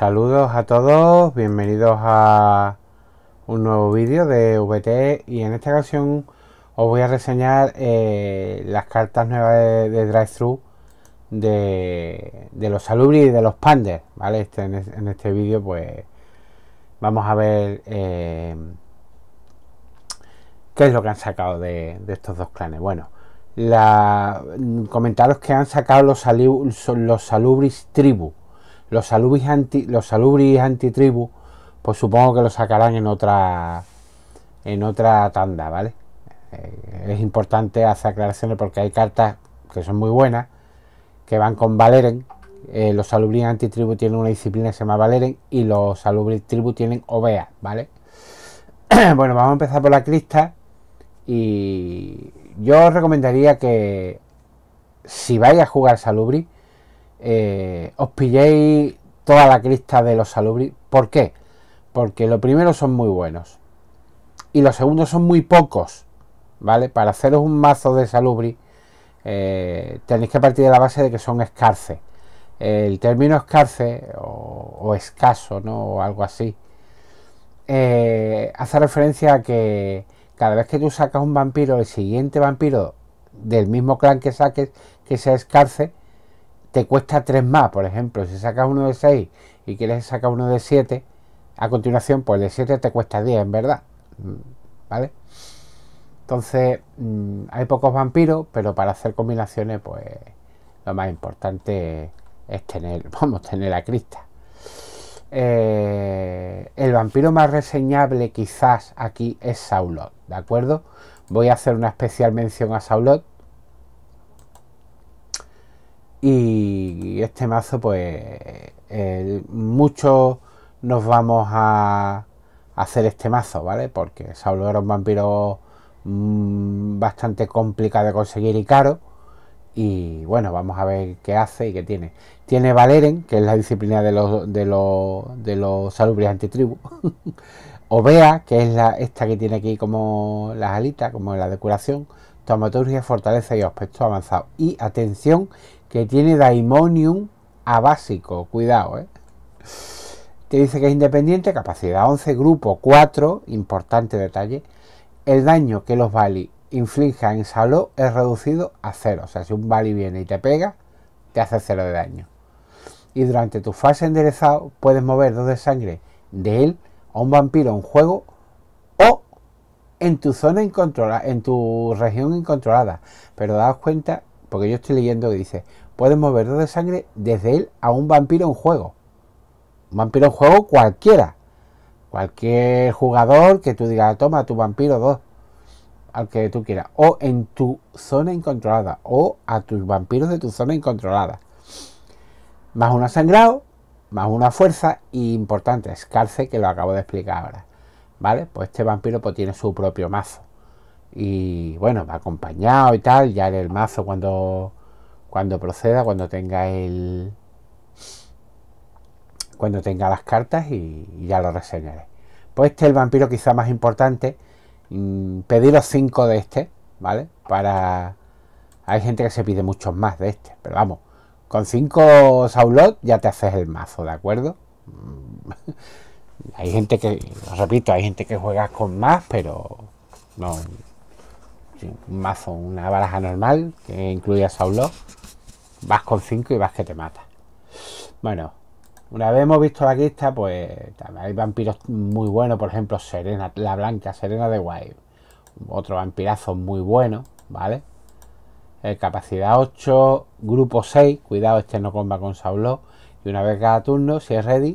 Saludos a todos, bienvenidos a un nuevo vídeo de VT e y en esta ocasión os voy a reseñar eh, las cartas nuevas de, drive-thru de, los salubri y de los pandas, este, en, este vídeo pues vamos a ver eh, qué es lo que han sacado de, estos dos clanes. Bueno, la, comentaros que han sacado los, los salubris tribu los salubris anti, los antitribu, pues supongo que lo sacarán en otra en otra tanda, ¿vale? Eh, es importante hacer aclaraciones porque hay cartas que son muy buenas, que van con Valeren. Eh, los los anti-tribu tienen una disciplina que se llama Valeren y los salubris tribu tienen Ovea, ¿vale? bueno, vamos a empezar por la crista. Y yo os recomendaría que si vais a jugar salubri, eh, os pilléis toda la crista de los salubri. ¿Por qué? Porque los primeros son muy buenos. Y los segundos son muy pocos. ¿Vale? Para haceros un mazo de salubri eh, tenéis que partir de la base de que son escarse. El término escarce o, escaso, ¿no? O algo así. Eh, hace referencia a que cada vez que tú sacas un vampiro, el siguiente vampiro del mismo clan que saques, que sea escarce, te cuesta 3 más, por ejemplo, si sacas uno de 6 y quieres sacar uno de 7, a continuación, pues de 7 te cuesta 10, en verdad. ¿Vale? Entonces, mm, hay pocos vampiros, pero para hacer combinaciones, pues lo más importante es tener, vamos, tener a Crista. Eh, el vampiro más reseñable quizás aquí es Saulot, ¿de acuerdo? Voy a hacer una especial mención a Saulot y este mazo, pues, mucho nos vamos a hacer este mazo, ¿vale? Porque Saulo era un vampiro mm, bastante complicado de conseguir y caro. Y bueno, vamos a ver qué hace y qué tiene. Tiene Valeren, que es la disciplina de los, de los, de los salubres antitribu. Obea, que es la, esta que tiene aquí como las alitas, como la decoración. Tomaturgia, fortaleza y aspecto avanzado. Y atención, que tiene Daimonium a básico, cuidado, ¿eh? Te dice que es independiente, capacidad 11, grupo 4, importante detalle. El daño que los Bali inflijan en Saló es reducido a cero O sea, si un Bali viene y te pega, te hace cero de daño. Y durante tu fase enderezado puedes mover dos de sangre de él a un vampiro en juego o en tu zona incontrolada, en tu región incontrolada. Pero daos cuenta porque yo estoy leyendo que dice, puedes mover dos de sangre desde él a un vampiro en juego. Un vampiro en juego cualquiera. Cualquier jugador que tú digas, toma tu vampiro dos, Al que tú quieras. O en tu zona incontrolada. O a tus vampiros de tu zona incontrolada. Más una sangrado. Más una fuerza. importante, escarce que lo acabo de explicar ahora. ¿Vale? Pues este vampiro pues, tiene su propio mazo y bueno, va acompañado y tal, ya en el mazo cuando cuando proceda, cuando tenga el cuando tenga las cartas y, ya lo reseñaré. Pues este el vampiro quizá más importante. Mm, pediros los 5 de este, ¿vale? Para. Hay gente que se pide muchos más de este, pero vamos, con 5 Saulot ya te haces el mazo, ¿de acuerdo? Mm, hay gente que, os repito, hay gente que juega con más, pero no, un mazo, una baraja normal que incluye a Saulo, vas con 5 y vas que te mata. Bueno, una vez hemos visto la lista, pues también hay vampiros muy buenos, por ejemplo, Serena, la blanca, Serena de Wild. Otro vampirazo muy bueno, ¿vale? Eh, capacidad 8, grupo 6, cuidado, este no comba con Saulo. Y una vez cada turno, si es ready,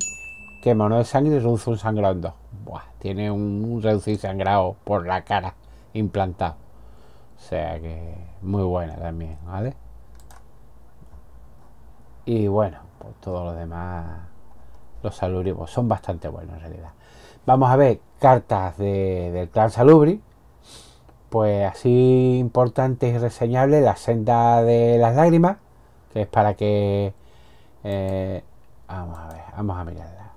quema uno de sangre y reduce un sangrado en 2 tiene un reducir sangrado por la cara implantado. O sea que muy buena también, ¿vale? Y bueno, pues todos los demás, los salubrios son bastante buenos en realidad. Vamos a ver cartas de, del clan salubri. Pues así importante y reseñable la senda de las lágrimas, que es para que... Eh, vamos a ver, vamos a mirarla.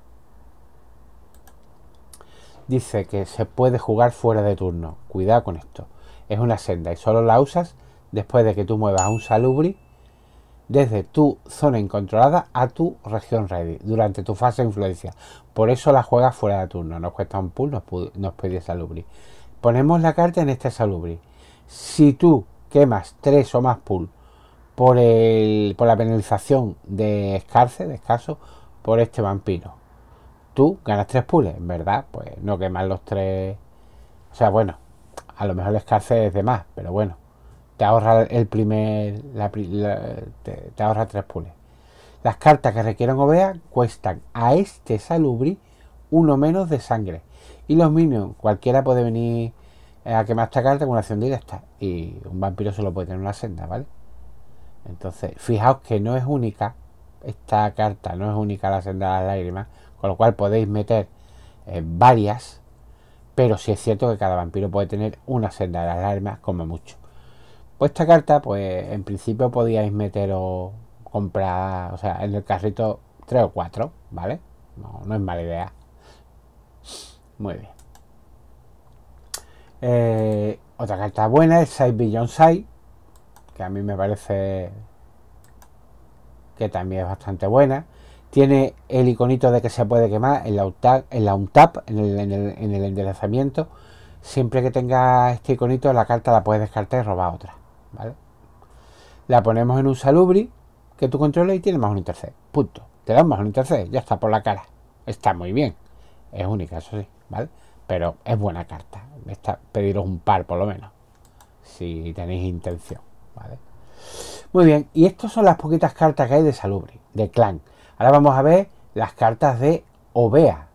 Dice que se puede jugar fuera de turno. Cuidado con esto es una senda y solo la usas después de que tú muevas un salubri desde tu zona incontrolada a tu región ready durante tu fase de influencia. Por eso la juegas fuera de turno. Nos cuesta un pool, nos, nos pide salubri. Ponemos la carta en este salubri. Si tú quemas tres o más pool por, el, por la penalización de escarce, de escaso, por este vampiro, tú ganas tres pools. En verdad, pues no quemas los tres. O sea, bueno, a lo mejor la es de más, pero bueno, te ahorra el primer. La, te, ahorra tres pules. Las cartas que requieren ovea cuestan a este salubri uno menos de sangre. Y los minions, cualquiera puede venir a quemar esta carta con una acción directa. Y un vampiro solo puede tener una senda, ¿vale? Entonces, fijaos que no es única. Esta carta no es única la senda de las lágrimas. Con lo cual podéis meter eh, varias pero si es cierto que cada vampiro puede tener una senda de alarma, come mucho. Pues esta carta, pues en principio podíais meter o comprar, o sea, en el carrito 3 o 4, ¿vale? No, es mala idea. Muy bien. Eh, otra carta buena es 6 Billion side que a mí me parece que también es bastante buena. Tiene el iconito de que se puede quemar en la UNTAP, en, el, en, en el enderezamiento. Siempre que tenga este iconito, la carta la puedes descartar y robar otra. ¿vale? La ponemos en un salubri que tú controles y tiene más un interced. Punto. Te dan más un tercer, Ya está por la cara. Está muy bien. Es única, eso sí. ¿Vale? Pero es buena carta. Está, pediros un par por lo menos. Si tenéis intención. ¿Vale? Muy bien, y estas son las poquitas cartas que hay de Salubri, de Clan. Ahora vamos a ver las cartas de Ovea.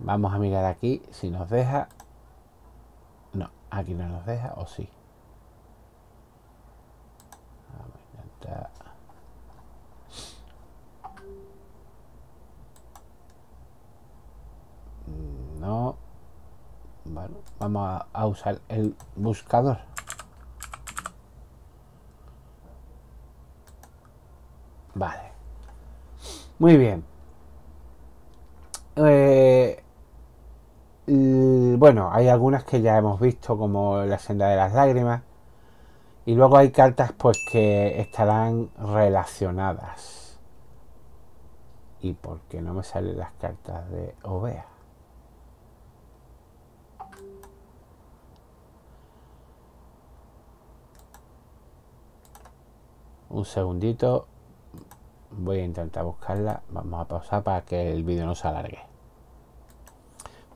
Vamos a mirar aquí si nos deja. No, aquí no nos deja, o sí. No. Bueno, vamos a usar el buscador. Vale. Muy bien. Eh, bueno, hay algunas que ya hemos visto, como la senda de las lágrimas. Y luego hay cartas pues que estarán relacionadas. ¿Y por qué no me salen las cartas de Ovea? Un segundito voy a intentar buscarla vamos a pausar para que el vídeo no se alargue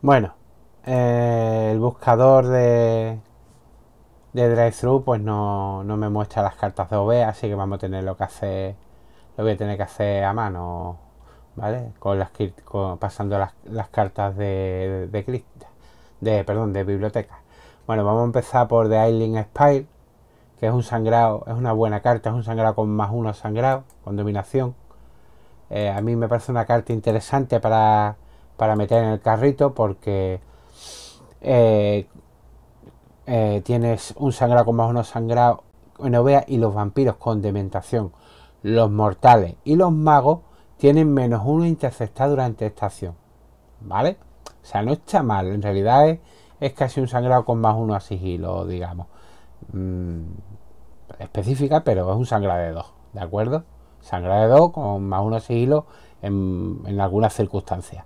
bueno eh, el buscador de de drive-thru pues no, me muestra las cartas de OB así que vamos a tener lo que hace lo voy a tener que hacer a mano vale con las pasando las, cartas de de, de, perdón de biblioteca bueno vamos a empezar por The Island Spire que es un sangrado es una buena carta es un sangrado con más uno sangrado dominación. Eh, a mí me parece una carta interesante para, para meter en el carrito porque eh, eh, tienes un sangrado con más uno sangrado en Ovea y los vampiros con dementación, los mortales y los magos tienen menos uno interceptado durante esta acción. ¿Vale? O sea, no está mal, en realidad es, casi un sangrado con más uno a sigilo, digamos. Mm, específica, pero es un sangrado de dos, ¿de acuerdo? sangrado de 2 con más 1 sigilo en, algunas circunstancias.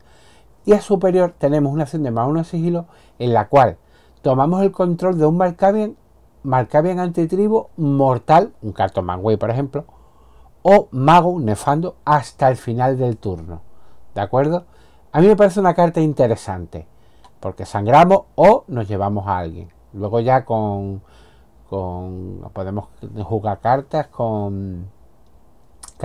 Y a superior tenemos una acción de más 1 sigilo en la cual tomamos el control de un Marcabian, antitribo mortal, un cartón Manway por ejemplo, o mago nefando hasta el final del turno. ¿De acuerdo? A mí me parece una carta interesante, porque sangramos o nos llevamos a alguien. Luego ya con podemos jugar cartas con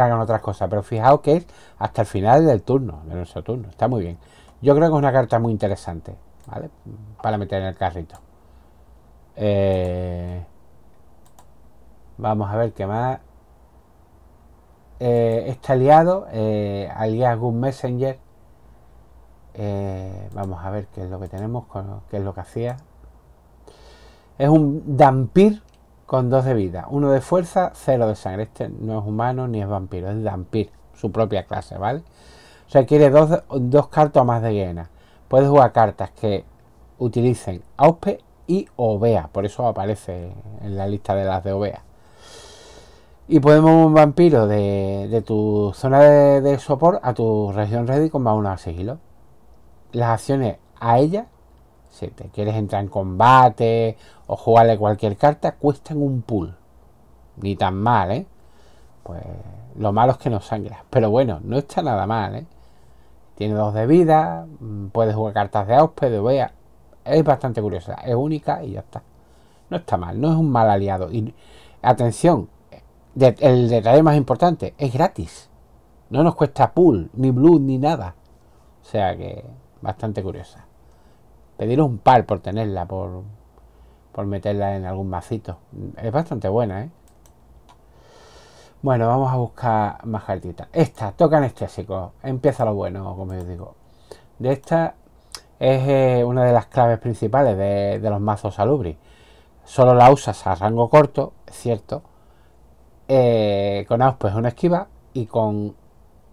hagan otras cosas. Pero fijaos que es hasta el final del turno, de nuestro turno. Está muy bien. Yo creo que es una carta muy interesante, ¿vale? Para meter en el carrito. Eh, vamos a ver qué más. Eh, está aliado, eh, alias Messenger. Eh, vamos a ver qué es lo que tenemos, qué es lo que hacía. Es un Dampir con dos de vida, uno de fuerza, cero de sangre. Este no es humano ni es vampiro, es vampir, su propia clase, ¿vale? Requiere dos, dos cartas más de hiena. Puedes jugar cartas que utilicen Auspe y Ovea, por eso aparece en la lista de las de Ovea. Y podemos un vampiro de, tu zona de, de, sopor a tu región ready con más uno al sigilo. Las acciones a ella si te quieres entrar en combate o jugarle cualquier carta, cuestan un pool. Ni tan mal, ¿eh? Pues lo malo es que no sangra Pero bueno, no está nada mal, ¿eh? Tiene dos de vida, mm, puedes jugar cartas de auspede de vea. Es bastante curiosa, es única y ya está. No está mal, no es un mal aliado. Y atención, el detalle más importante, es gratis. No nos cuesta pool, ni blue, ni nada. O sea que bastante curiosa. Pedir un par por tenerla, por, meterla en algún macito. Es bastante buena, ¿eh? Bueno, vamos a buscar más cartitas. Esta, toca anestésico. Empieza lo bueno, como yo digo. De esta es eh, una de las claves principales de, los mazos salubri. Solo la usas a rango corto, es cierto. Eh, con ausp es una esquiva y con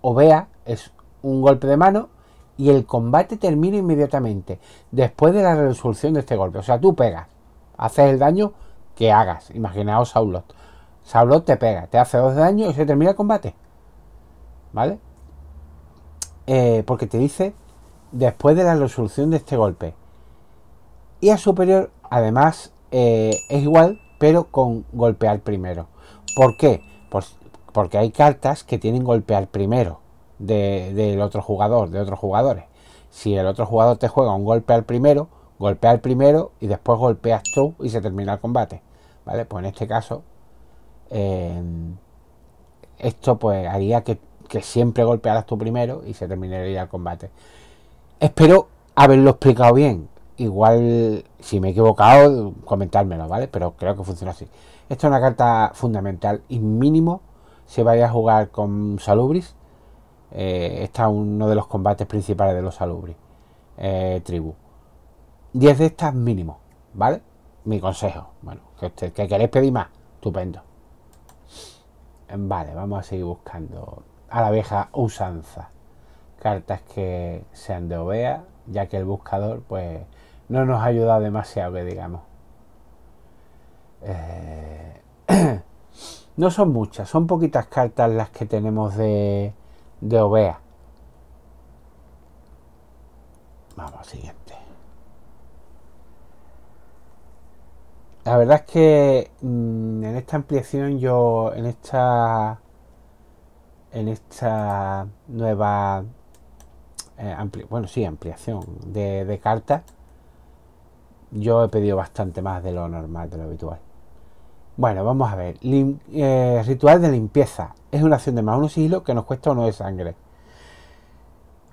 Ovea es un golpe de mano y el combate termina inmediatamente después de la resolución de este golpe. O sea, tú pegas, haces el daño que hagas. Imaginaos Saulot. Saulot te pega, te hace dos daños y se termina el combate. ¿Vale? Eh, porque te dice después de la resolución de este golpe. Y a superior, además, eh, es igual, pero con golpear primero. ¿Por qué? porque hay cartas que tienen golpear primero de, del otro jugador, de otros jugadores. Si el otro jugador te juega un golpe al primero, golpea al primero y después golpeas tú y se termina el combate. ¿Vale? Pues en este caso, em, esto pues haría que, siempre golpearas tú primero y se terminaría el combate. Espero haberlo explicado bien. Igual, si me he equivocado, comentármelo, ¿vale? Pero creo que funciona así. Esta es una carta fundamental y mínimo si vaya a jugar con Salubris eh, está uno de los combates principales de los Salubri eh, tribu. 10 de estas mínimo, ¿vale? Mi consejo. Bueno, que, que queréis pedir más. Estupendo. Vale, vamos a seguir buscando a la vieja usanza. Cartas que sean de Ovea, ya que el buscador, pues, no nos ayuda demasiado, que digamos. Eh, no son muchas, son poquitas cartas las que tenemos de de Ovea. Vamos al siguiente. La verdad es que mm, en esta ampliación yo, en esta, en esta nueva, eh, bueno, sí, ampliación de, de carta, yo he pedido bastante más de lo normal, de lo habitual. Bueno, vamos a ver. Eh, ritual de limpieza. Es una acción de más uno sigilo que nos cuesta uno de sangre.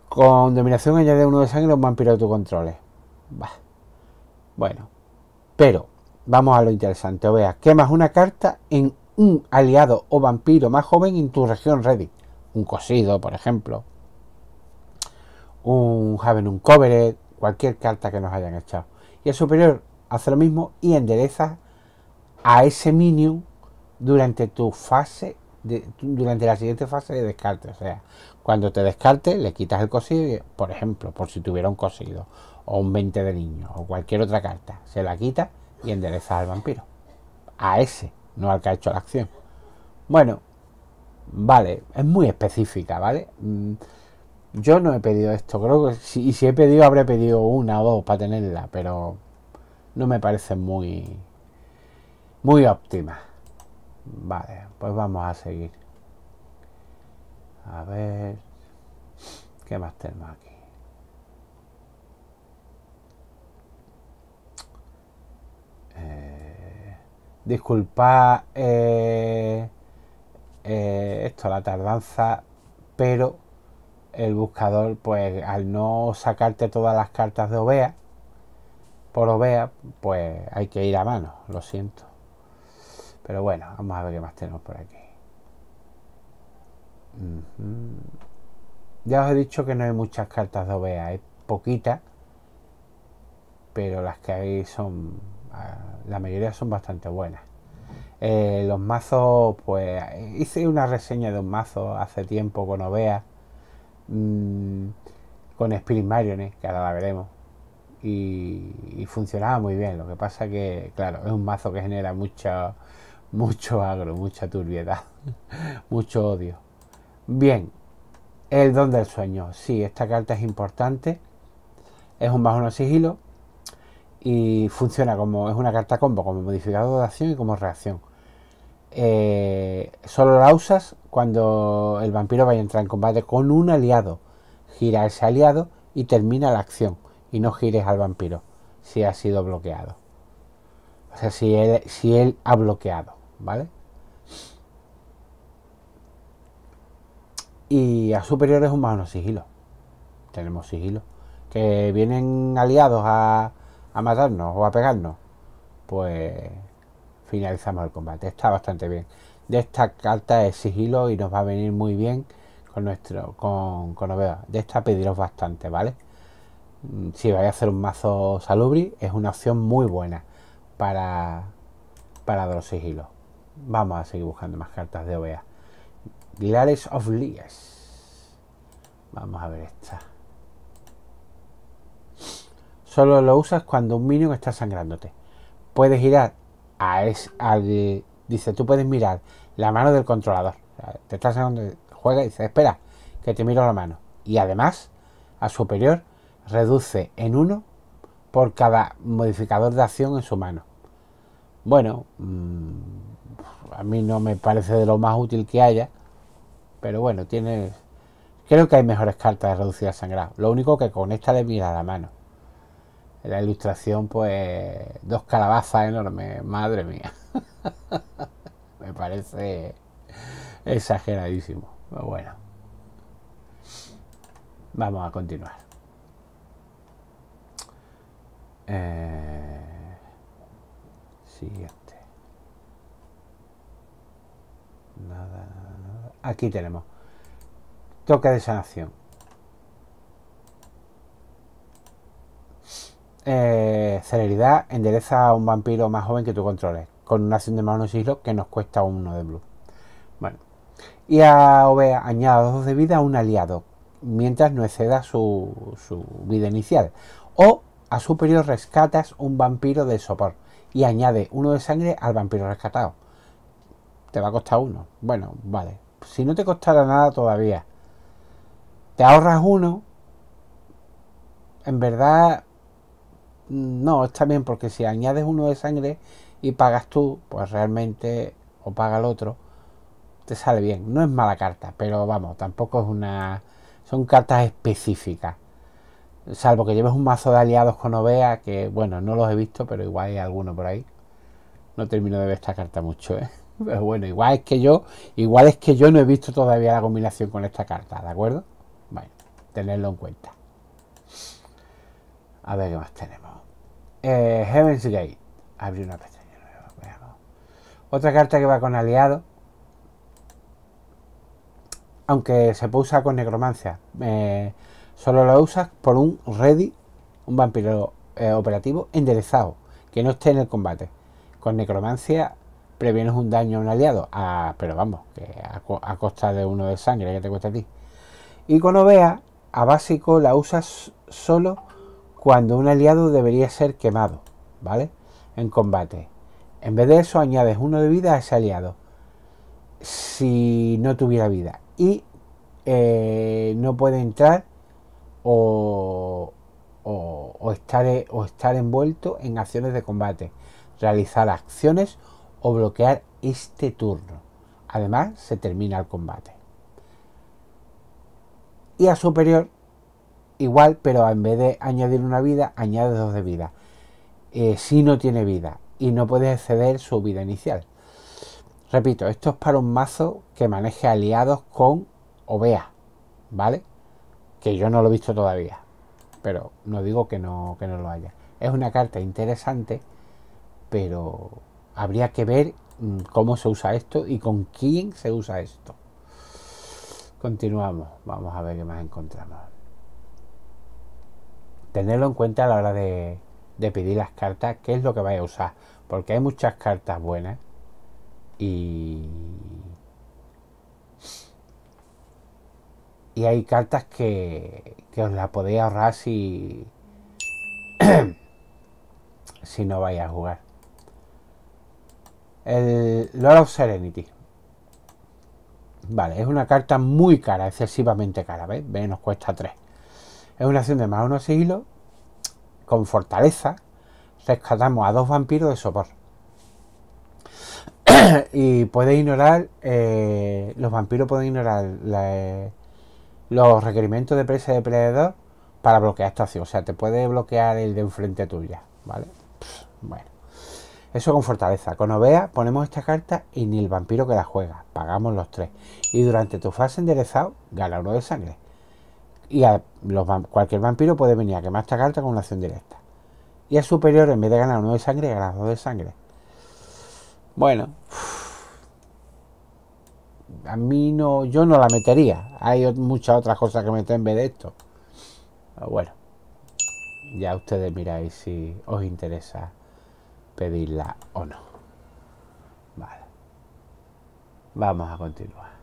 Con dominación añade uno de sangre a un vampiro de tu controles. Bueno. Pero, vamos a lo interesante. O vea, quemas una carta en un aliado o vampiro más joven en tu región ready. Un cosido, por ejemplo. Un Haven, un Covered. Cualquier carta que nos hayan echado. Y el superior hace lo mismo y endereza a ese minion durante tu fase, durante la siguiente fase de descarte. O sea, cuando te descarte, le quitas el cosido, por ejemplo, por si tuviera un cosido, o un 20 de niño, o cualquier otra carta, se la quita y enderezas al vampiro. A ese, no al que ha hecho la acción. Bueno, vale, es muy específica, ¿vale? Mm, yo no he pedido esto, creo que si, si he pedido habré pedido una o dos para tenerla, pero no me parece muy muy óptima. Vale, pues vamos a seguir. A ver... ¿Qué más tenemos aquí? Eh, disculpa eh, eh, esto, la tardanza, pero el buscador, pues al no sacarte todas las cartas de Ovea, por Ovea, pues hay que ir a mano, lo siento. Pero bueno, vamos a ver qué más tenemos por aquí. Ya os he dicho que no hay muchas cartas de OBA, hay poquitas, pero las que hay son, ah, la mayoría son bastante buenas. Eh, los mazos, pues hice una reseña de un mazo hace tiempo con Ovea mm, con Spirit Marion, que ahora la veremos, y, y, funcionaba muy bien. Lo que pasa que, claro, es un mazo que genera mucha, mucho agro, mucha turbiedad, mucho odio. Bien, el don del sueño. Sí, esta carta es importante. Es un bajo no sigilo y funciona como es una carta combo, como modificador de acción y como reacción. Eh, solo la usas cuando el vampiro vaya a entrar en combate con un aliado. Gira ese aliado y termina la acción. Y no gires al vampiro si ha sido bloqueado. O sea, si él ha bloqueado. ¿vale? Y a superiores humanos, sigilo. Tenemos sigilo. Que vienen aliados a, matarnos o a pegarnos. Pues finalizamos el combate. Está bastante bien. De esta carta es sigilo y nos va a venir muy bien con nuestro con, con De esta pediros bastante, ¿vale? Mm, si vais a hacer un mazo salubri, es una opción muy buena para, para los sigilos. Vamos a seguir buscando más cartas de OEA. Glares of Lies. Vamos a ver esta. Solo lo usas cuando un minion está sangrándote. Puedes girar a es, al... Dice, tú puedes mirar la mano del controlador. te estás sangrando, juega y dice, espera, que te miro la mano. Y además, a superior, reduce en uno por cada modificador de acción en su mano. Bueno, mm, a mí no me parece de lo más útil que haya, pero bueno, tiene... Creo que hay mejores cartas de reducir sangrado. Lo único que con esta le mira la mano. La ilustración, pues, dos calabazas enormes, madre mía. me parece exageradísimo. Pero bueno. Vamos a continuar. Eh, Nada, Aquí tenemos. Toque de sanación. Eh, celeridad endereza a un vampiro más joven que tú controles. Con una acción de mano siglo que nos cuesta uno de blue. Bueno. Y a Ovea añada dos de vida a un aliado. Mientras no exceda su, su vida inicial. O a superior rescatas un vampiro de sopor. Y añade uno de sangre al vampiro rescatado. Te va a costar uno. Bueno, vale. Si no te costara nada todavía, te ahorras uno. En verdad, no, está bien, porque si añades uno de sangre y pagas tú, pues realmente, o paga el otro, te sale bien. No es mala carta, pero vamos, tampoco es una. Son cartas específicas. Salvo que lleves un mazo de aliados con Ovea, que bueno, no los he visto, pero igual hay alguno por ahí. No termino de ver esta carta mucho, ¿eh? Pero pues bueno, igual es que yo, igual es que yo no he visto todavía la combinación con esta carta, ¿de acuerdo? Bueno, tenerlo en cuenta. A ver qué más tenemos. Eh, Heaven's Gate. una Otra carta que va con aliado. Aunque se puede usar con necromancia. Eh, solo lo usas por un ready, un vampiro eh, operativo enderezado, que no esté en el combate. Con necromancia previenes un daño a un aliado, pero vamos, que a, costa de uno de sangre que te cuesta a ti. Y cuando Ovea, a básico la usas solo cuando un aliado debería ser quemado, ¿vale? En combate. En vez de eso añades uno de vida a ese aliado, si no tuviera vida. Y eh, no puede entrar o, o, o, estar, o estar envuelto en acciones de combate. Realizar acciones o bloquear este turno. Además, se termina el combate. Y a superior, igual, pero en vez de añadir una vida, añade dos de vida. Eh, si no tiene vida y no puede exceder su vida inicial. Repito, esto es para un mazo que maneje aliados con Ovea, ¿vale? Que yo no lo he visto todavía, pero no digo que no, que no lo haya. Es una carta interesante, pero habría que ver mm, cómo se usa esto y con quién se usa esto. Continuamos, vamos a ver qué más encontramos. Tenerlo en cuenta a la hora de, pedir las cartas, qué es lo que vais a usar, porque hay muchas cartas buenas y y hay cartas que, os la podéis ahorrar si si no vais a jugar el Lord of Serenity. Vale, es una carta muy cara, excesivamente cara, ¿ves? ve Nos cuesta 3. Es una acción de más unos siglos. Con fortaleza. Rescatamos a dos vampiros de sopor. y puede ignorar. Eh, los vampiros pueden ignorar eh, los requerimientos de presa de depredador para bloquear esta acción. O sea, te puede bloquear el de enfrente tuya. ¿Vale? bueno. Eso con fortaleza. Con Ovea ponemos esta carta y ni el vampiro que la juega. Pagamos los tres. Y durante tu fase enderezado, gana uno de sangre. Y cualquier vampiro puede venir a quemar esta carta con una acción directa. Y a superior, en vez de ganar uno de sangre, gana dos de sangre. Bueno. A mí no. Yo no la metería. Hay muchas otras cosas que meter en vez de esto. bueno. Ya ustedes miráis si os interesa pedirla o no. Vale. Vamos a continuar.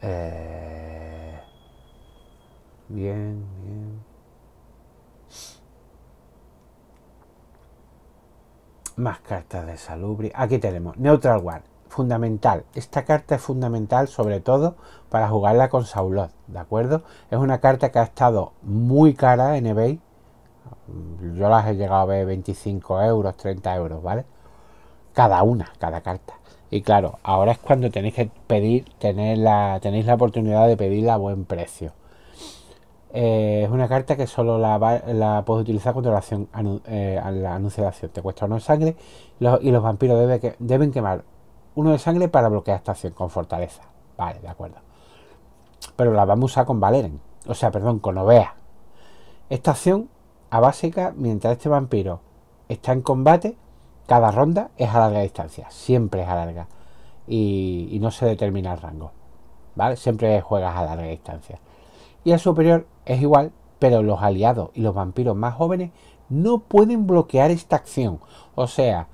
Eh, bien, bien. Más cartas de salubri. Aquí tenemos Neutral One fundamental. Esta carta es fundamental sobre todo para jugarla con Saulot, ¿de acuerdo? Es una carta que ha estado muy cara en eBay. Yo las he llegado a ver 25 euros, 30 euros, ¿vale? Cada una, cada carta. Y claro, ahora es cuando tenéis que pedir, tener la, tenéis la oportunidad de pedirla a buen precio. Eh, es una carta que solo la, la utilizar cuando la, acción, eh, la anunciación. Te cuesta no sangre y los vampiros deben quemar uno de sangre para bloquear esta acción con fortaleza. Vale, de acuerdo. Pero la vamos a usar con Valeren. O sea, perdón, con Ovea. Esta acción a básica, mientras este vampiro está en combate, cada ronda es a larga distancia. Siempre es a larga. Y, no se determina el rango. ¿Vale? Siempre juegas a larga distancia. Y el superior es igual, pero los aliados y los vampiros más jóvenes no pueden bloquear esta acción. O sea,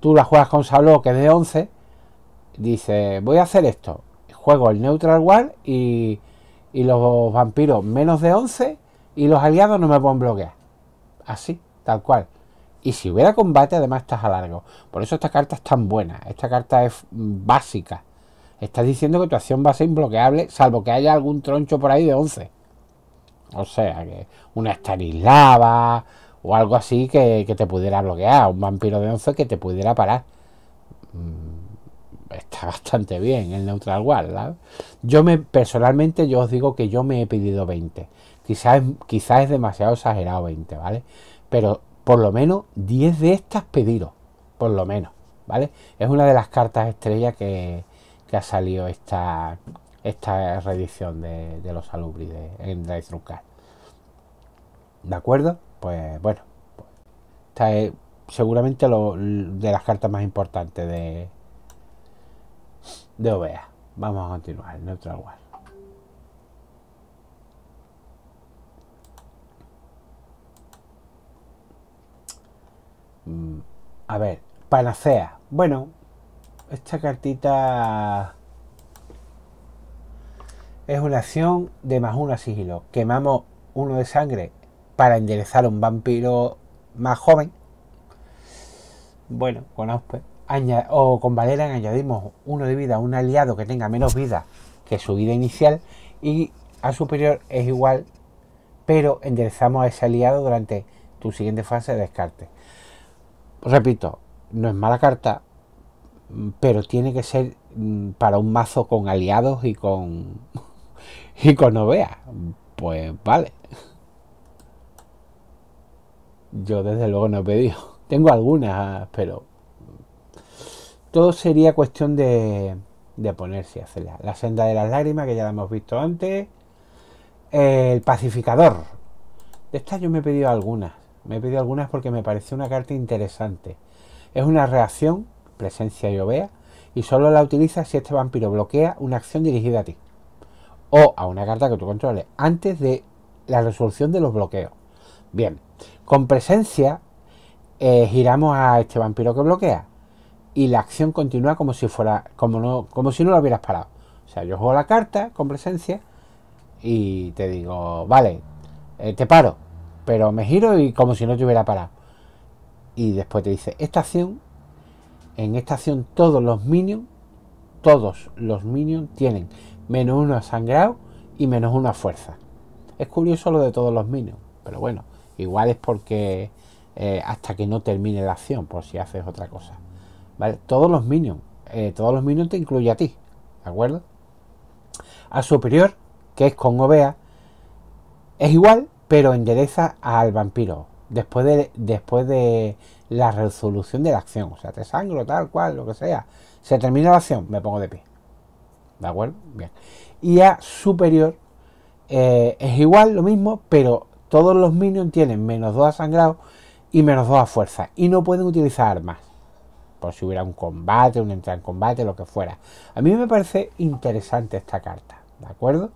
tú la juegas con Sablo, que es de 11, dice, voy a hacer esto. Juego el Neutral War y, los vampiros menos de 11 y los aliados no me pueden bloquear. Así, tal cual. Y si hubiera combate, además estás a largo. Por eso esta carta es tan buena. Esta carta es mm, básica. Estás diciendo que tu acción va a ser imbloqueable, salvo que haya algún troncho por ahí de 11. O sea, que una estanislava o algo así que, que te pudiera bloquear. Un vampiro de 11 que te pudiera parar. Mm, está bastante bien el Neutral War. Yo me, personalmente, yo os digo que yo me he pedido 20. Quizás, es demasiado exagerado 20, ¿vale? Pero por lo menos 10 de estas pediros, por lo menos, ¿vale? Es una de las cartas estrella que, que ha salido esta, esta reedición de, los alubrides en de, de, ¿De acuerdo? Pues bueno, pues, esta es seguramente lo, de las cartas más importantes de, de OBEA. Vamos a continuar, neutral War mm, A ver, Panacea. Bueno, esta cartita es una acción de más uno a sigilo. Quemamos uno de sangre para enderezar a un vampiro más joven. Bueno, con o con valera añadimos uno de vida a un aliado que tenga menos vida que su vida inicial y a superior es igual, pero enderezamos a ese aliado durante tu siguiente fase de descarte. repito, no es mala carta, pero tiene que ser mm, para un mazo con aliados y con y con novea. Pues vale. Yo desde luego no he pedido. Tengo algunas, pero todo sería cuestión de, ponerse a hacerla. La senda de las lágrimas, que ya la hemos visto antes. El pacificador. De estas yo me he pedido algunas. Me he pedido algunas porque me parece una carta interesante. Es una reacción, presencia y ovea, y solo la utiliza si este vampiro bloquea una acción dirigida a ti. O a una carta que tú controles, antes de la resolución de los bloqueos. Bien, con presencia eh, giramos a este vampiro que bloquea y la acción continúa como si fuera como no como si no lo hubieras parado o sea yo juego la carta con presencia y te digo vale eh, te paro pero me giro y como si no te hubiera parado y después te dice esta acción en esta acción todos los minions todos los minions tienen menos uno a sangrado y menos una fuerza es curioso lo de todos los minions pero bueno igual es porque eh, hasta que no termine la acción por si haces otra cosa todos los minions, eh, todos los minions te incluye a ti, ¿de acuerdo? A superior, que es con Ovea, es igual, pero endereza al vampiro. Después de, después de la resolución de la acción. O sea, te sangro, tal cual, lo que sea. Se termina la acción, me pongo de pie. ¿De acuerdo? Bien. Y a superior eh, es igual, lo mismo, pero todos los minions tienen menos 2 a sangrado y menos 2 a fuerza. Y no pueden utilizar armas por si hubiera un combate, un entrar en combate, lo que fuera. A mí me parece interesante esta carta, ¿de acuerdo?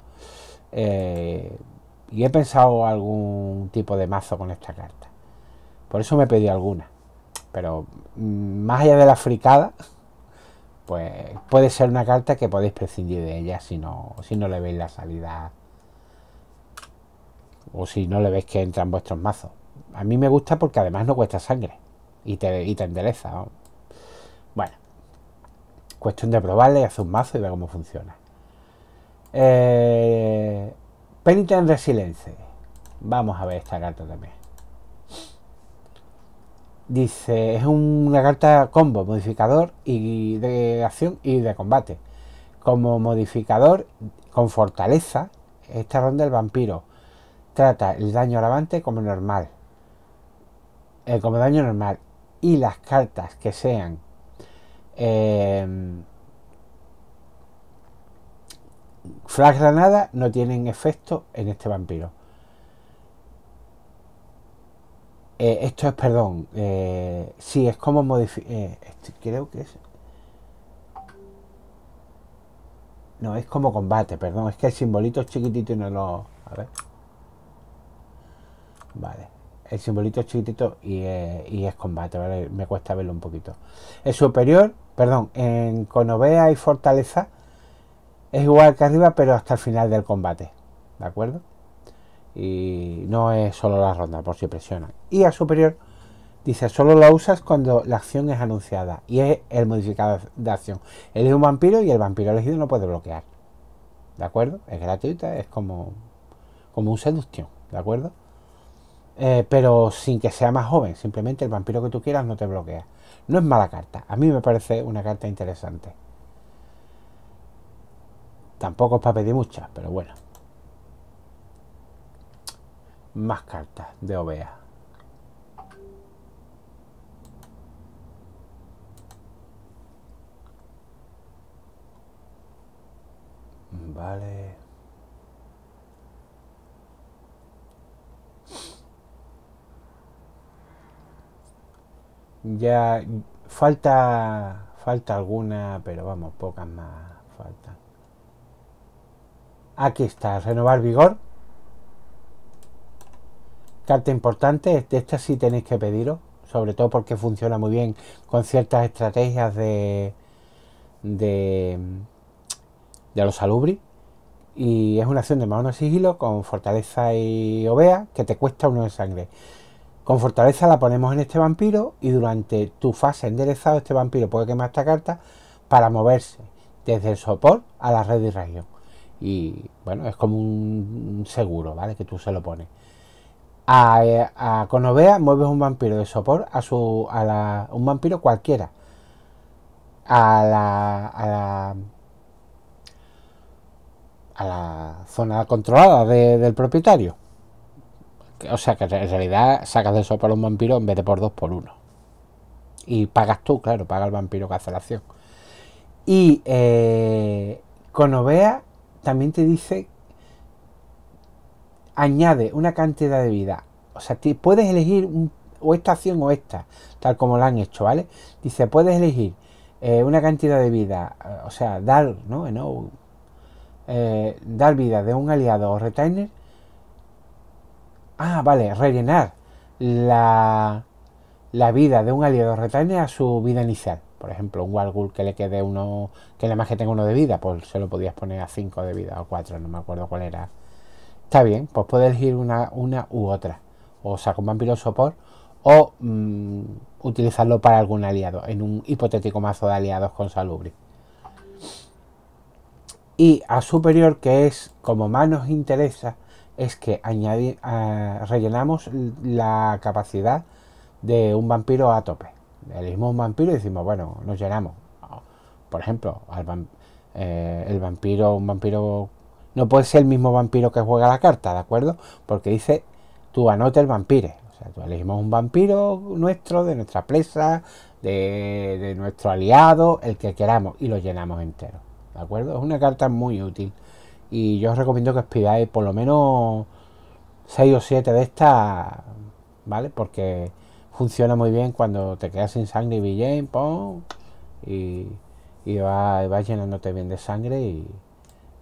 Eh, y he pensado algún tipo de mazo con esta carta. Por eso me pedí alguna. Pero mm, más allá de la fricada, pues puede ser una carta que podéis prescindir de ella si no, si no le veis la salida. O si no le veis que entran vuestros mazos. A mí me gusta porque además no cuesta sangre. Y te, y endereza. Bueno, cuestión de probarle y hacer un mazo y ver cómo funciona. Eh, Penitent Resilience. Vamos a ver esta carta también. Dice, es una carta combo, modificador y de acción y de combate. Como modificador con fortaleza, esta ronda el vampiro trata el daño alavante como normal. Eh, como daño normal. Y las cartas que sean Em, Flash Granada no tienen efecto en este vampiro. Eh, esto es, perdón, Si, eh, sí, es como modificar, eh, este, creo que es... No, es como combate, perdón, es que el simbolito es chiquitito y no lo... A ver. Vale, el simbolito es chiquitito y, es combate, Me cuesta verlo un poquito. Es superior perdón, en Conovea y Fortaleza es igual que arriba, pero hasta el final del combate, ¿de acuerdo? Y no es solo la ronda, por si presionan. Y a superior dice, solo la usas cuando la acción es anunciada y es el modificador de acción. Él es un vampiro y el vampiro elegido no puede bloquear, ¿de acuerdo? Es gratuita, es como, como un seducción, ¿de acuerdo? Eh, pero sin que sea más joven, simplemente el vampiro que tú quieras no te bloquea. No es mala carta, a mí me parece una carta interesante. Tampoco es para pedir muchas, pero bueno. Más cartas de OVEA. Vale. Ya falta, falta alguna, pero vamos, pocas más faltan. Aquí está, renovar vigor. Carta importante, esta sí tenéis que pediros, sobre todo porque funciona muy bien con ciertas estrategias de, de, de los alubri. Y es una acción de mano sigilo con fortaleza y ovea que te cuesta uno de sangre. Con fortaleza la ponemos en este vampiro y durante tu fase enderezado este vampiro puede quemar esta carta para moverse desde el sopor a la red de región. Y bueno, es como un seguro, ¿vale? Que tú se lo pones. A, a Conovea mueves un vampiro de sopor a su a un vampiro cualquiera. A la, a la a la zona controlada del propietario o sea que en realidad sacas de eso para un vampiro en vez de por dos por uno. Y pagas tú, claro, paga el vampiro cancelación. Y eh, Conovea también te dice, añade una cantidad de vida. O sea, puedes elegir o esta acción o esta, tal como la han hecho, ¿vale? Dice, puedes elegir eh, una cantidad de vida, eh, o sea, dar, ¿no? no dar vida de un aliado o retainer Ah, vale, rellenar la, vida de un aliado retaña a su vida inicial. Por ejemplo, un Wargul que le quede uno, que nada más que tenga uno de vida, pues se lo podías poner a 5 de vida o 4, no me acuerdo cuál era. Está bien, pues puedes elegir una, u otra. O saco un vampiro sopor o mm, utilizarlo para algún aliado, en un hipotético mazo de aliados con Salubri. Y a superior, que es como más nos interesa, es que rellenamos la capacidad de un vampiro a tope. Elegimos un vampiro y decimos, bueno, nos llenamos. Por ejemplo, eh, el vampiro, un vampiro... No puede ser el mismo vampiro que juega la carta, ¿de acuerdo? Porque dice, tú anota el vampire. O sea, tú elegimos un vampiro nuestro, de nuestra presa, de, de nuestro aliado, el que queramos, y lo llenamos entero. ¿De acuerdo? Es una carta muy útil. Y yo os recomiendo que os pidáis por lo menos 6 o 7 de estas, ¿vale? Porque funciona muy bien cuando te quedas sin sangre y billén, ¡pum! y, vas va llenándote bien de sangre y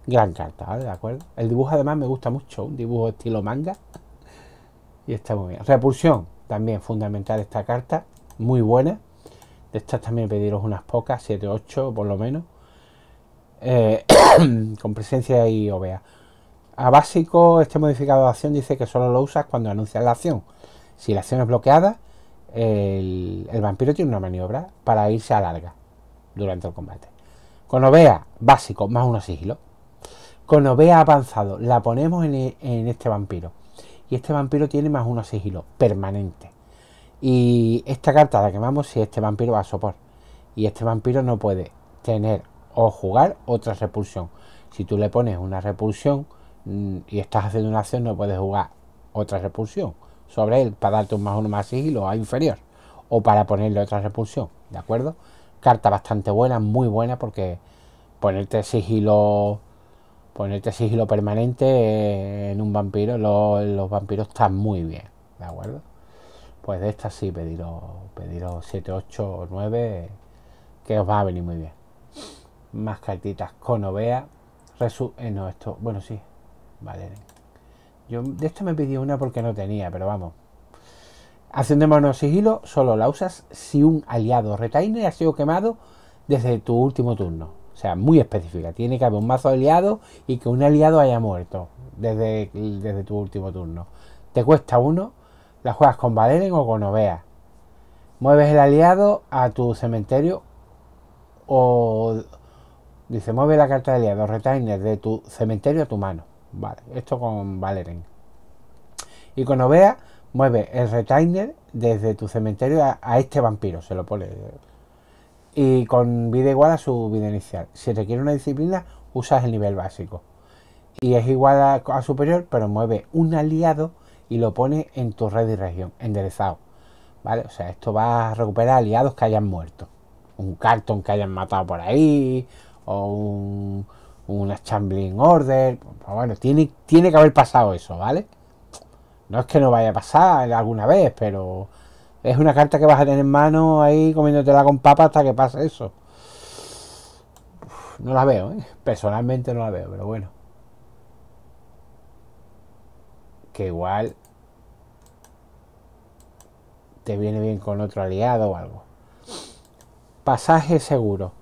gran carta, ¿vale? ¿De acuerdo? El dibujo además me gusta mucho, un dibujo estilo manga y está muy bien. Repulsión, también fundamental esta carta, muy buena. De estas también pediros unas pocas, 7 8 por lo menos. Eh, con presencia y Ovea A básico, este modificado de acción dice que solo lo usas cuando anuncias la acción. Si la acción es bloqueada, el, vampiro tiene una maniobra para irse a larga durante el combate. Con Ovea, básico, más uno sigilo. Con Ovea avanzado, la ponemos en, en este vampiro. Y este vampiro tiene más uno sigilo permanente. Y esta carta la quemamos si este vampiro va a sopor. Y este vampiro no puede tener o jugar otra repulsión. Si tú le pones una repulsión mm, y estás haciendo una acción, no puedes jugar otra repulsión sobre él para darte un más uno más sigilo a inferior o para ponerle otra repulsión, ¿de acuerdo? Carta bastante buena, muy buena porque ponerte sigilo ponerte sigilo permanente en un vampiro, los, vampiros están muy bien, ¿de acuerdo? Pues de esta sí, pediros, pediros 7, 8 o 9, que os va a venir muy bien. Más cartitas con ovea. Resu eh, no, esto. Bueno, sí. Vale. Yo de esto me pedí una porque no tenía, pero vamos. Acción de mano sigilo solo la usas si un aliado retainer ha sido quemado desde tu último turno. O sea, muy específica. Tiene que haber un mazo aliado y que un aliado haya muerto desde, desde tu último turno. Te cuesta uno, la juegas con Valeren o con Ovea. Mueves el aliado a tu cementerio o, Dice, mueve la carta de aliado retainer de tu cementerio a tu mano. Vale, esto con Valeren. Y con vea, mueve el retainer desde tu cementerio a, este vampiro, se lo pone. Y con vida igual a su vida inicial. Si requiere una disciplina, usas el nivel básico. Y es igual a, superior, pero mueve un aliado y lo pone en tu red y región, enderezado. ¿Vale? O sea, esto va a recuperar aliados que hayan muerto. Un cartón que hayan matado por ahí, o un, una Chambling Order. Pues bueno, tiene, tiene que haber pasado eso, ¿vale? No es que no vaya a pasar alguna vez, pero es una carta que vas a tener en mano ahí comiéndotela con papa hasta que pase eso. no la veo, ¿eh? personalmente no la veo, pero bueno. Que igual te viene bien con otro aliado o algo. Pasaje seguro.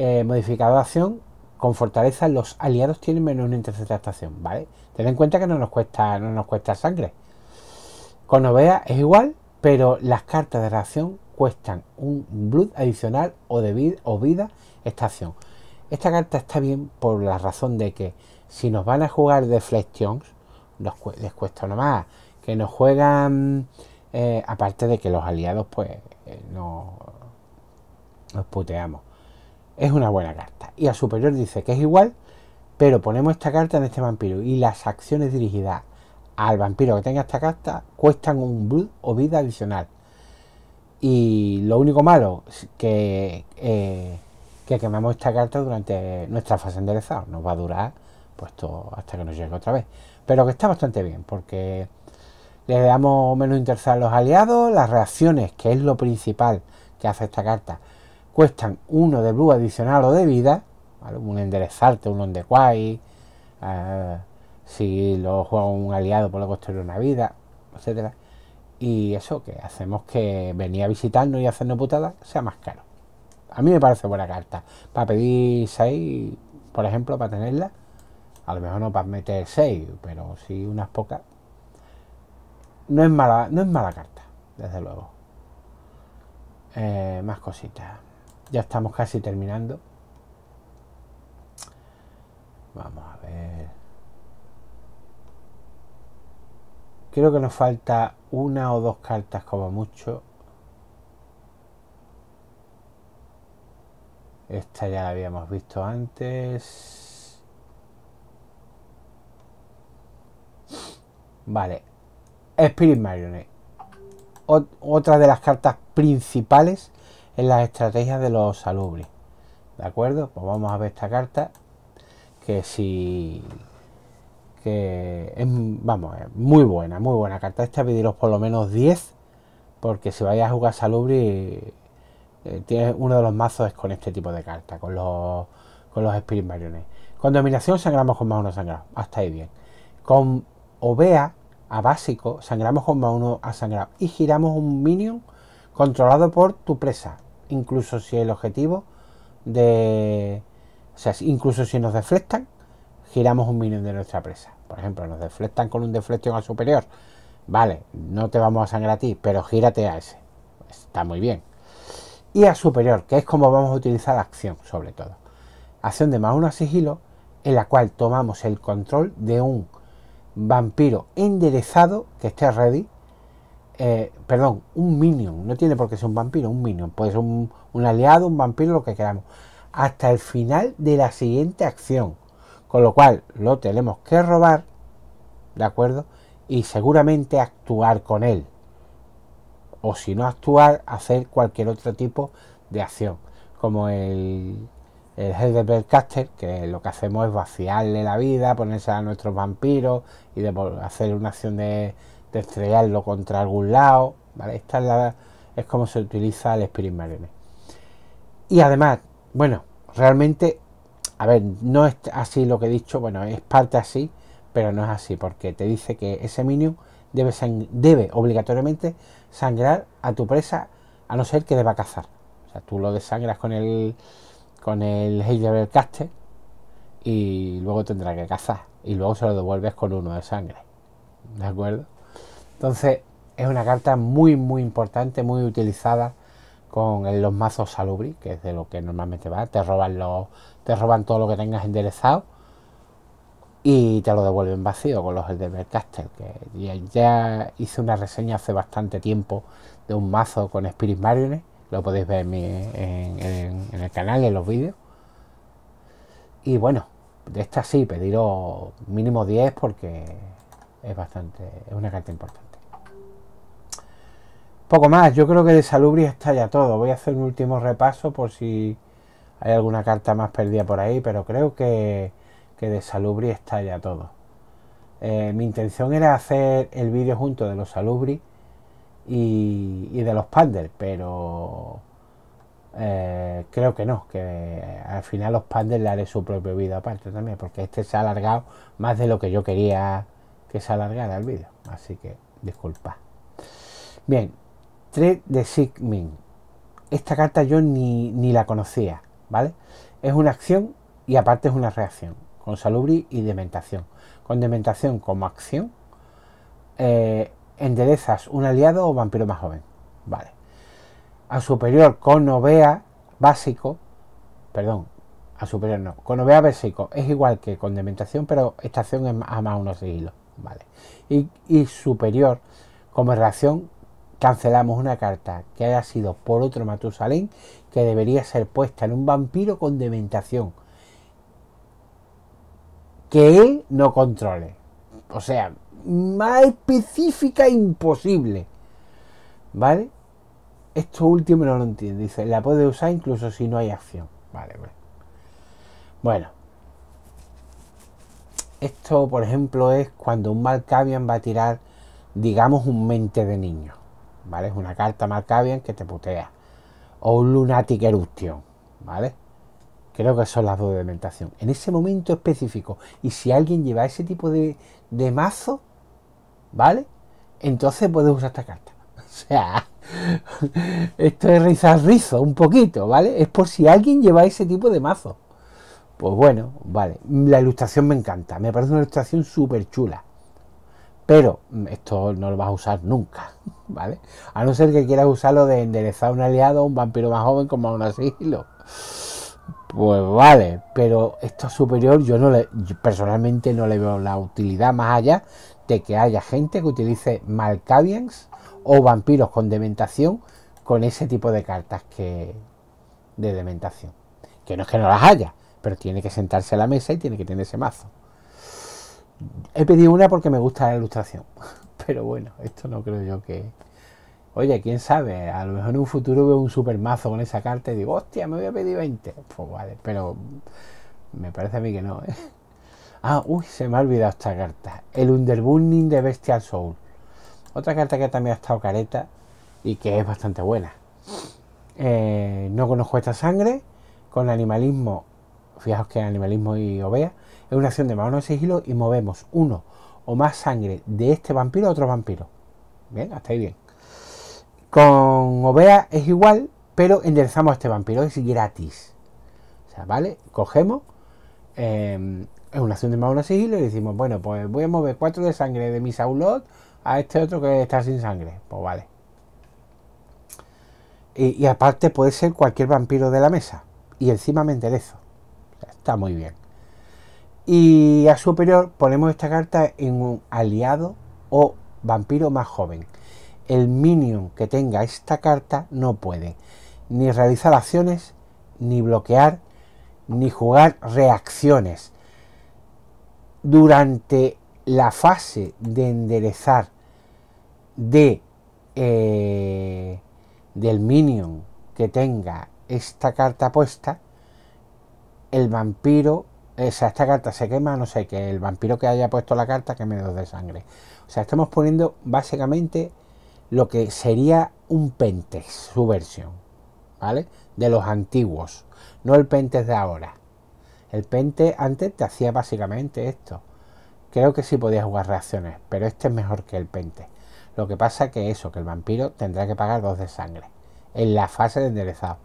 Eh, Modificado de acción con fortaleza los aliados tienen menos una interceptación, ¿vale? Ten en cuenta que no nos cuesta, no nos cuesta sangre. Con Ovea es igual, pero las cartas de reacción cuestan un blood adicional o de vida o vida esta acción. Esta carta está bien por la razón de que si nos van a jugar deflections, nos les cuesta nomás. más. Que nos juegan, eh, aparte de que los aliados, pues, eh, no, nos puteamos es una buena carta. Y al superior dice que es igual, pero ponemos esta carta en este vampiro y las acciones dirigidas al vampiro que tenga esta carta cuestan un blood o vida adicional. Y lo único malo es que, eh, que quemamos esta carta durante nuestra fase enderezada. Nos va a durar puesto hasta que nos llegue otra vez. Pero que está bastante bien porque le damos menos interés a los aliados, las reacciones, que es lo principal que hace esta carta, cuestan uno de blue adicional o de vida, un enderezarte, un de uh, eh, si lo juega un aliado por le construir una vida, etcétera. Y eso que hacemos que venir a visitarnos y hacernos putadas sea más caro. A mí me parece buena carta. Para pedir 6, por ejemplo, para tenerla, a lo mejor no para meter 6, pero sí unas pocas. No es mala, no es mala carta, desde luego. Eh, más cositas. Ya estamos casi terminando. Vamos a ver. Creo que nos falta una o dos cartas como mucho. Esta ya la habíamos visto antes. Vale. Spirit Marionette. otra de las cartas principales en las estrategias de los salubres. ¿De acuerdo? Pues vamos a ver esta carta que si que es, vamos, muy buena, muy buena carta. Esta pediros por lo menos 10 porque si vais a jugar salubri tiene eh, tienes uno de los mazos con este tipo de carta con los con los Spirit Mariones. Con dominación sangramos con más uno sangrado, hasta ahí bien. Con Ovea a básico, sangramos con más uno a sangrado y giramos un minion controlado por tu presa incluso si el objetivo de... O sea, incluso si nos deflectan, giramos un minion de nuestra presa. Por ejemplo, nos deflectan con un deflection al superior. Vale, no te vamos a sangrar a ti, pero gírate a ese. Está muy bien. Y a superior, que es como vamos a utilizar la acción, sobre todo. Acción de más uno sigilo, en la cual tomamos el control de un vampiro enderezado que esté ready eh, perdón, un minion, no tiene por qué ser un vampiro, un minion, puede ser un, aliado, un vampiro, lo que queramos, hasta el final de la siguiente acción. Con lo cual lo tenemos que robar, ¿de acuerdo? Y seguramente actuar con él. O si no actuar, hacer cualquier otro tipo de acción. Como el, el caster que lo que hacemos es vaciarle la vida, ponerse a nuestros vampiros y de, hacer una acción de de estrellarlo contra algún lado. ¿vale? Esta es, la, es como se utiliza el Spirit Marine. Y además, bueno, realmente, a ver, no es así lo que he dicho, bueno, es parte así, pero no es así, porque te dice que ese minion debe, debe obligatoriamente sangrar a tu presa, a no ser que deba cazar. O sea, tú lo desangras con el con el Heidelberg Caster y luego tendrá que cazar. Y luego se lo devuelves con uno de sangre. ¿De acuerdo? Entonces es una carta muy muy importante, muy utilizada con los mazos salubri, que es de lo que normalmente va, te roban los, te roban todo lo que tengas enderezado y te lo devuelven vacío con los del Castle, que ya, hice una reseña hace bastante tiempo de un mazo con Spirit Marines, lo podéis ver en, el canal, en los vídeos. Y bueno, de esta sí, pediros mínimo 10 porque es bastante, es una carta importante. Poco más, yo creo que de Salubri está ya todo. Voy a hacer un último repaso por si hay alguna carta más perdida por ahí, pero creo que, de Salubri está ya todo. Eh, mi intención era hacer el vídeo junto de los Salubri y, de los Panders, pero eh, creo que no, que al final los Panders le haré su propio vídeo aparte también, porque este se ha alargado más de lo que yo quería que se alargara el vídeo, así que disculpa. Bien, 3 de sigmin. Esta carta yo ni, la conocía, ¿vale? Es una acción y aparte es una reacción, con Salubri y Dementación. Con Dementación como acción, eh, enderezas un aliado o vampiro más joven, ¿vale? A superior con Novea básico, perdón, a superior no, con Novea básico es igual que con Dementación, pero esta acción es a más unos de ¿vale? Y, y superior como reacción cancelamos una carta que haya sido por otro Matusalén que debería ser puesta en un vampiro con dementación que él no controle. O sea, más específica imposible. ¿Vale? Esto último no lo entiendo. Dice, la puede usar incluso si no hay acción. Vale, Bueno. Esto, por ejemplo, es cuando un Malkavian va a tirar, digamos, un mente de niño. ¿vale? Es una carta Marcavian que te putea. O un Lunatic Eruption, ¿vale? Creo que son las dos de En ese momento específico. Y si alguien lleva ese tipo de, de mazo, ¿vale? Entonces puedes usar esta carta. O sea, esto es rizar rizo un poquito, ¿vale? Es por si alguien lleva ese tipo de mazo. Pues bueno, vale. La ilustración me encanta. Me parece una ilustración súper chula pero mm, esto no lo vas a usar nunca, ¿vale? A no ser que quieras usarlo de enderezar a un aliado, un vampiro más joven como a un asilo. Pues vale, pero esto superior yo no le, personalmente no le veo la utilidad más allá de que haya gente que utilice Malkavians o vampiros con dementación con ese tipo de cartas que de dementación. Que no es que no las haya, pero tiene que sentarse a la mesa y tiene que tener ese mazo. He pedido una porque me gusta la ilustración. Pero bueno, esto no creo yo que. Oye, quién sabe, a lo mejor en un futuro veo un super mazo con esa carta y digo, hostia, me voy a pedir 20. Pues vale, pero me parece a mí que no, ¿eh? Ah, uy, se me ha olvidado esta carta. El Underburning de Bestial Soul. Otra carta que también ha estado careta y que es bastante buena. Eh, no conozco esta sangre. Con animalismo, fijaos que animalismo y ovea es una acción de mano de sigilo y movemos uno o más sangre de este vampiro a otro vampiro. Bien, hasta ahí bien. Con Ovea es igual, pero enderezamos a este vampiro, es gratis. O sea, ¿vale? Cogemos, em, es una acción de mano de sigilo y decimos, bueno, pues voy a mover cuatro de sangre de mi Saulot a este otro que está sin sangre. Pues vale. Y, aparte puede ser cualquier vampiro de la mesa. Y encima me enderezo. está muy bien. Y a superior ponemos esta carta en un aliado o vampiro más joven. El minion que tenga esta carta no puede ni realizar acciones, ni bloquear, ni jugar reacciones. Durante la fase de enderezar de eh, del minion que tenga esta carta puesta, el vampiro sea, esta carta se quema, no sé, que el vampiro que haya puesto la carta queme dos de sangre. O sea, estamos poniendo básicamente lo que sería un pente, su versión, ¿vale? De los antiguos, no el pente de ahora. El Pente antes te hacía básicamente esto. Creo que sí podías jugar reacciones, pero este es mejor que el Pente. Lo que pasa que eso, que el vampiro tendrá que pagar dos de sangre en la fase de enderezado.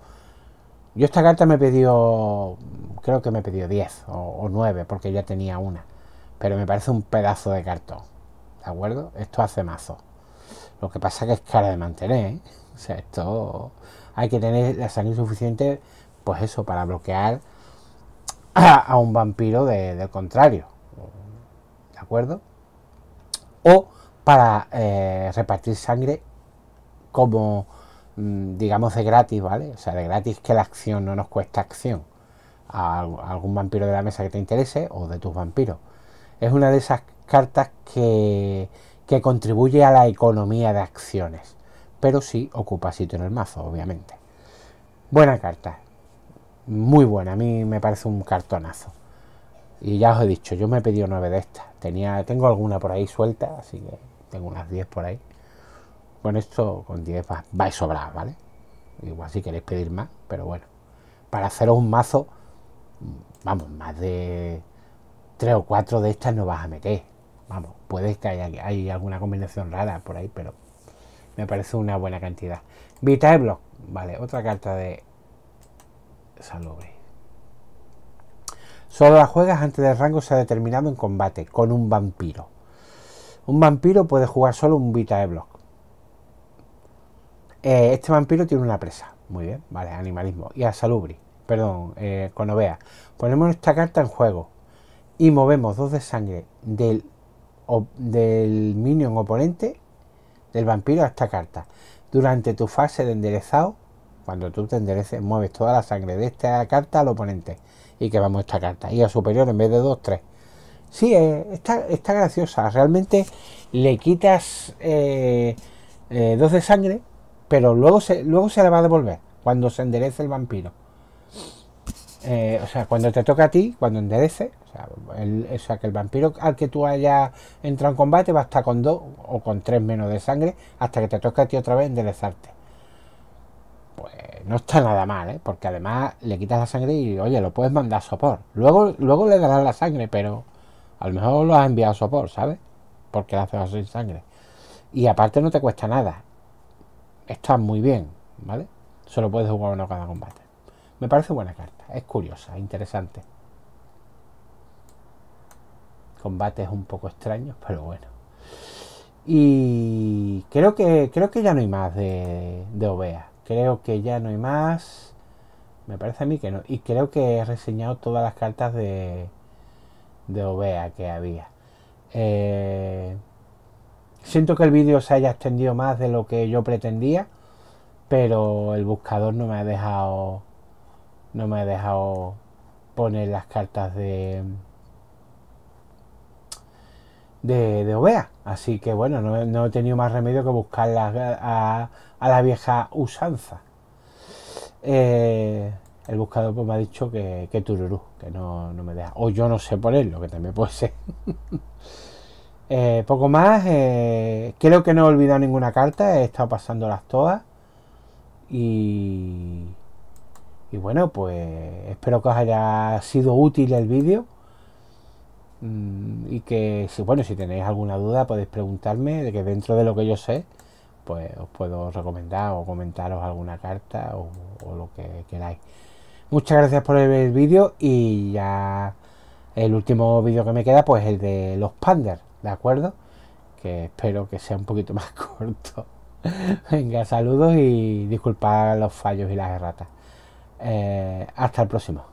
Yo esta carta me pidió, creo que me pidió 10 o, 9 porque ya tenía una. Pero me parece un pedazo de cartón. ¿De acuerdo? Esto hace mazo. Lo que pasa que es cara de mantener. ¿eh? O sea, esto hay que tener la sangre suficiente, pues eso, para bloquear a, un vampiro de, del contrario. ¿De acuerdo? O para eh, repartir sangre como Mm, digamos, de gratis, ¿vale? O sea, de gratis que la acción no nos cuesta acción a algún vampiro de la mesa que te interese o de tus vampiros. Es una de esas cartas que, que contribuye a la economía de acciones, pero sí ocupa sitio en el mazo, obviamente. Buena carta, muy buena, a mí me parece un cartonazo. Y ya os he dicho, yo me he pedido nueve de estas. Tenía, tengo alguna por ahí suelta, así que tengo unas diez por ahí. Con esto, con 10 vais sobrar, ¿vale? Igual si queréis pedir más, pero bueno. Para haceros un mazo, vamos, más de 3 o 4 de estas no vas a meter. Vamos, puede que haya hay alguna combinación rara por ahí, pero me parece una buena cantidad. Vita Block, vale, otra carta de Salud Solo las juegas antes del rango se ha determinado en combate con un vampiro. Un vampiro puede jugar solo un Vita Block. Eh, este vampiro tiene una presa. Muy bien, vale, animalismo. Y a Salubri, perdón, eh, Conovea. Ponemos esta carta en juego y movemos dos de sangre del, del minion oponente, del vampiro, a esta carta. Durante tu fase de enderezado, cuando tú te endereces, mueves toda la sangre de esta carta al oponente y que vamos esta carta. Y a superior en vez de dos, tres Sí, eh, está, graciosa. Realmente le quitas eh, dos de sangre pero luego se, luego se la va a devolver cuando se enderece el vampiro. Eh, o sea, cuando te toca a ti, cuando enderece, o sea, el, que el vampiro al que tú hayas entrado en combate va a estar con dos o con tres menos de sangre hasta que te toque a ti otra vez enderezarte. Pues no está nada mal, ¿eh? porque además le quitas la sangre y oye, lo puedes mandar a sopor. Luego, luego le darás la sangre, pero a lo mejor lo has enviado a sopor, ¿sabes? Porque la más sin sangre. Y aparte no te cuesta nada está muy bien, ¿vale? Solo puedes jugar uno cada combate. Me parece buena carta, es curiosa, interesante. Combates un poco extraños, pero bueno. Y creo que creo que ya no hay más de, de Ovea. Creo que ya no hay más. Me parece a mí que no. Y creo que he reseñado todas las cartas de, de Ovea que había. Eh, Siento que el vídeo se haya extendido más de lo que yo pretendía, pero el buscador no me ha dejado no me ha dejado poner las cartas de de, Ovea. Así que bueno, no, he tenido más remedio que buscarlas a, a la vieja usanza. Eh, el buscador pues, me ha dicho que, que tururú, que no, no me deja. O yo no sé ponerlo, que también puede ser. Eh, poco más. Eh, creo que no he olvidado ninguna carta. He estado pasándolas todas. Y, bueno, pues espero que os haya sido útil el vídeo. Mm, y que, si, bueno, si tenéis alguna duda podéis preguntarme, de que dentro de lo que yo sé, pues os puedo recomendar o comentaros alguna carta o, o lo que queráis. Muchas gracias por ver el vídeo y ya el último vídeo que me queda pues el de los pandas. ¿de acuerdo? Que espero que sea un poquito más corto. Venga, saludos y disculpad los fallos y las erratas. Eh, hasta el próximo.